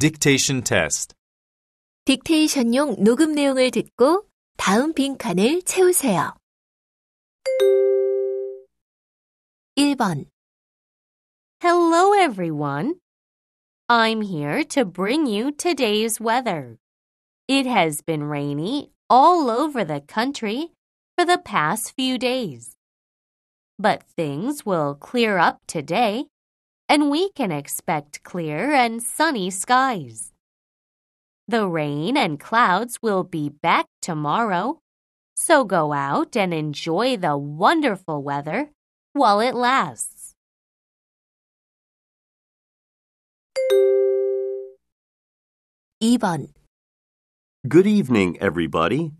Dictation test. 딕테이션용 녹음 내용을 듣고 다음 빈칸을 채우세요. 1번 Hello everyone. I'm here to bring you today's weather. It has been rainy all over the country for the past few days. But things will clear up today and we can expect clear and sunny skies. The rain and clouds will be back tomorrow, so go out and enjoy the wonderful weather while it lasts. Ivan. Good evening, everybody.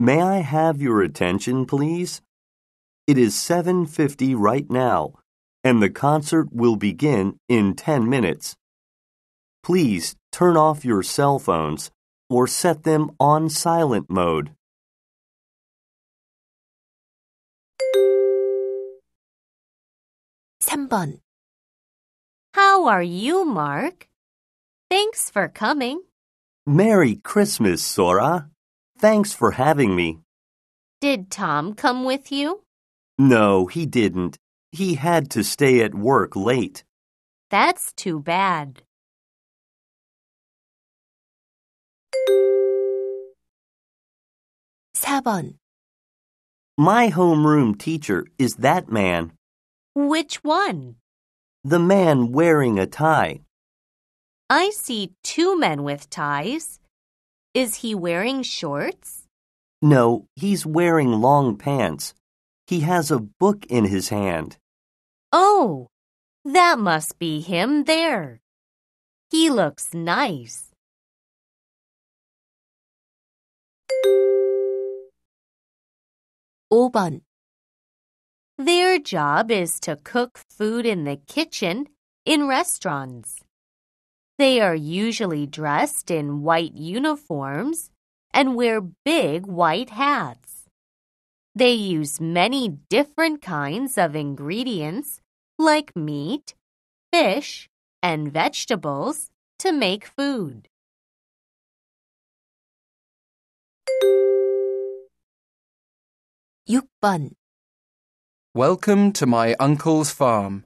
May I have your attention, please? It is 7:50 right now and the concert will begin in 10 minutes. Please turn off your cell phones or set them on silent mode. (3번) How are you, Mark? Thanks for coming. Merry Christmas, Sora. Thanks for having me. Did Tom come with you? No, he didn't. He had to stay at work late. That's too bad. (4번) My homeroom teacher is that man. Which one? The man wearing a tie. I see two men with ties. Is he wearing shorts? No, he's wearing long pants. He has a book in his hand. Oh, that must be him there. He looks nice. (5번) Their job is to cook food in the kitchen in restaurants. They are usually dressed in white uniforms and wear big white hats. They use many different kinds of ingredients like meat, fish, and vegetables to make food. Welcome to my uncle's farm.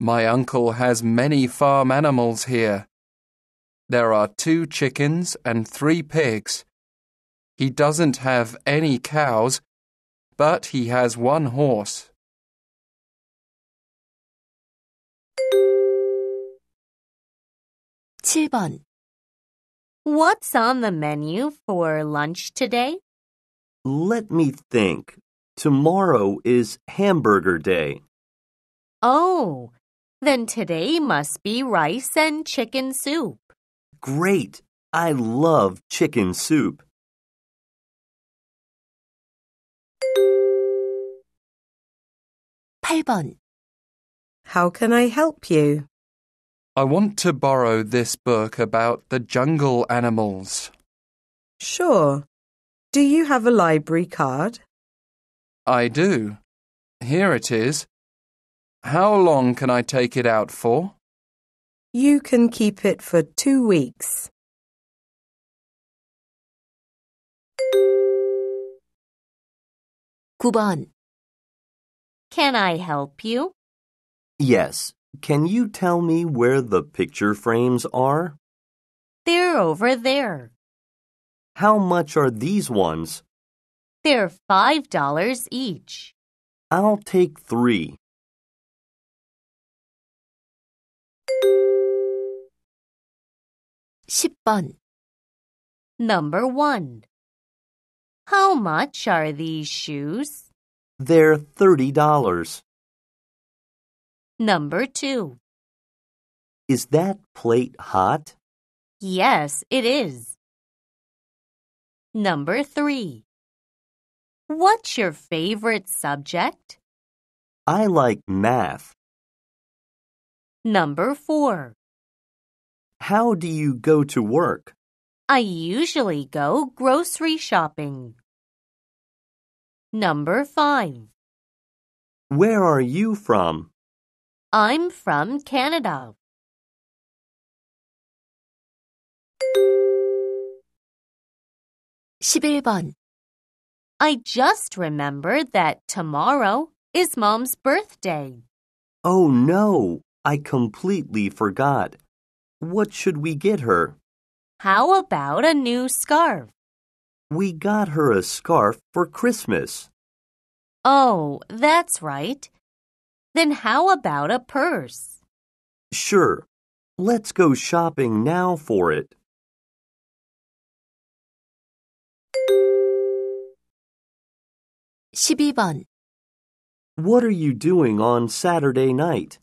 My uncle has many farm animals here. There are two chickens and three pigs. He doesn't have any cows but he has one horse. What's on the menu for lunch today? Let me think. Tomorrow is hamburger day. Oh, then today must be rice and chicken soup. Great! I love chicken soup. 8번 How can I help you? I want to borrow this book about the jungle animals. Sure. Do you have a library card? I do. Here it is. How long can I take it out for? You can keep it for two weeks. 9번 Can I help you? Yes. Can you tell me where the picture frames are? They're over there. How much are these ones? They're five dollars each. I'll take three. (10번) Number one. How much are these shoes? They're $30. Number two. Is that plate hot? Yes, it is. Number three. What's your favorite subject? I like math. Number four. How do you go to work? I usually go grocery shopping. Number 5. Where are you from? I'm from Canada. I just remembered that tomorrow is mom's birthday. Oh no, I completely forgot. What should we get her? How about a new scarf? We got her a scarf for Christmas. Oh, that's right. Then how about a purse? Sure. Let's go shopping now for it. (12번) What are you doing on Saturday night?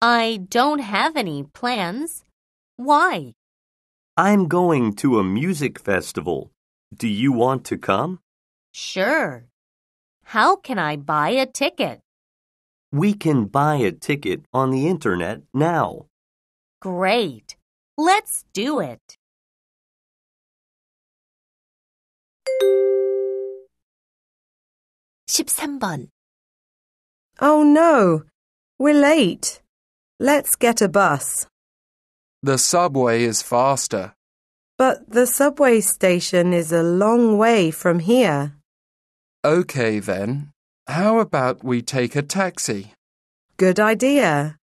I don't have any plans. Why? I'm going to a music festival. Do you want to come? Sure. How can I buy a ticket? We can buy a ticket on the internet now. Great. Let's do it. Oh no, we're late. Let's get a bus. The subway is faster. But the subway station is a long way from here. OK then. How about we take a taxi? Good idea.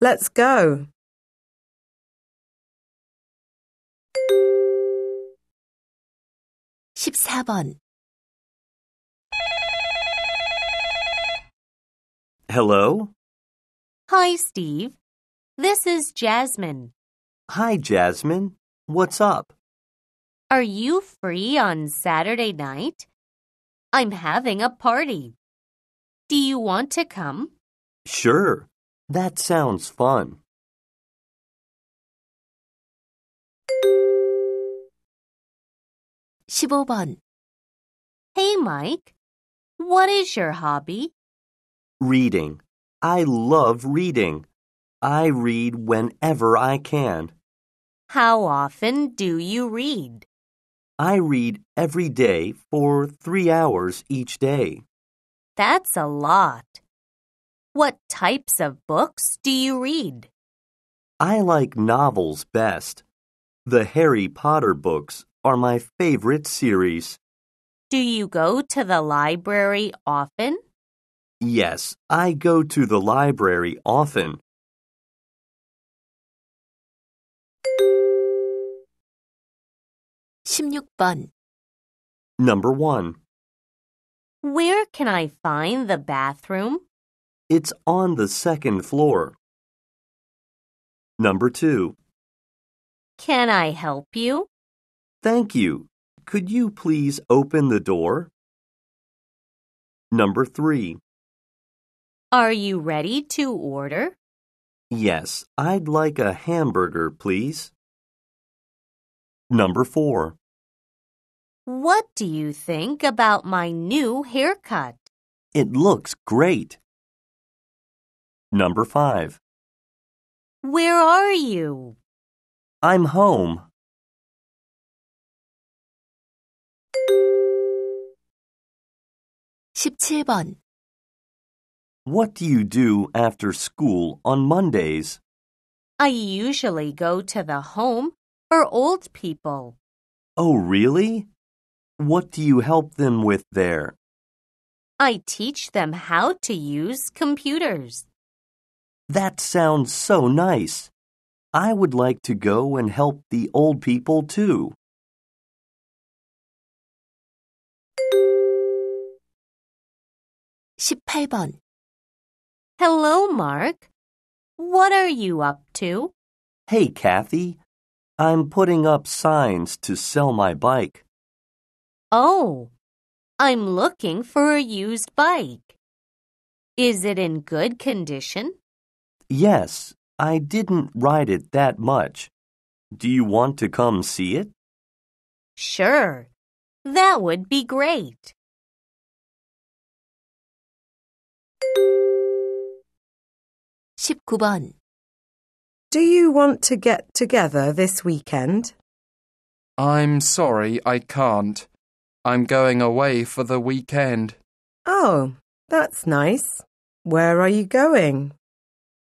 Let's go. Hello? Hi, Steve. This is Jasmine. Hi, Jasmine. What's up? Are you free on Saturday night? I'm having a party. Do you want to come? Sure. That sounds fun. (15번) Hey, Mike. What is your hobby? Reading. I love reading. I read whenever I can. How often do you read? I read every day for three hours each day. That's a lot. What types of books do you read? I like novels best. The Harry Potter books are my favorite series. Do you go to the library often? Yes, I go to the library often. 16번 Number 1. Where can I find the bathroom? It's on the second floor. Number 2. Can I help you? Thank you. Could you please open the door? Number 3. Are you ready to order? Yes, I'd like a hamburger, please. Number four. What do you think about my new haircut? It looks great. Number five. Where are you? I'm home. (17번) What do you do after school on Mondays? I usually go to the home for old people. Oh, really? What do you help them with there? I teach them how to use computers. That sounds so nice. I would like to go and help the old people too. (18번) Hello, Mark. What are you up to? Hey, Kathy. I'm putting up signs to sell my bike. Oh, I'm looking for a used bike. Is it in good condition? Yes, I didn't ride it that much. Do you want to come see it? Sure, that would be great. 19번 Do you want to get together this weekend? I'm sorry, I can't. I'm going away for the weekend. Oh, that's nice. Where are you going?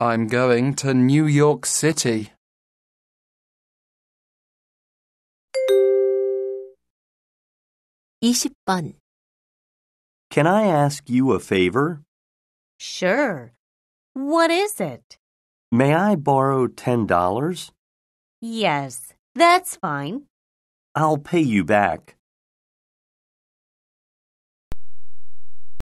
I'm going to New York City. Can I ask you a favor? Sure. What is it? May I borrow ten dollars? Yes, that's fine. I'll pay you back.